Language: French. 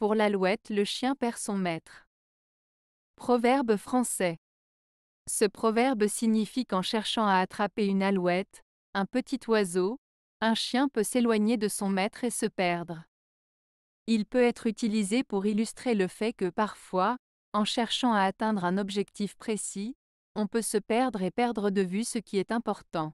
Pour l'alouette, le chien perd son maître. Proverbe français. Ce proverbe signifie qu'en cherchant à attraper une alouette, un petit oiseau, un chien peut s'éloigner de son maître et se perdre. Il peut être utilisé pour illustrer le fait que parfois, en cherchant à atteindre un objectif précis, on peut se perdre et perdre de vue ce qui est important.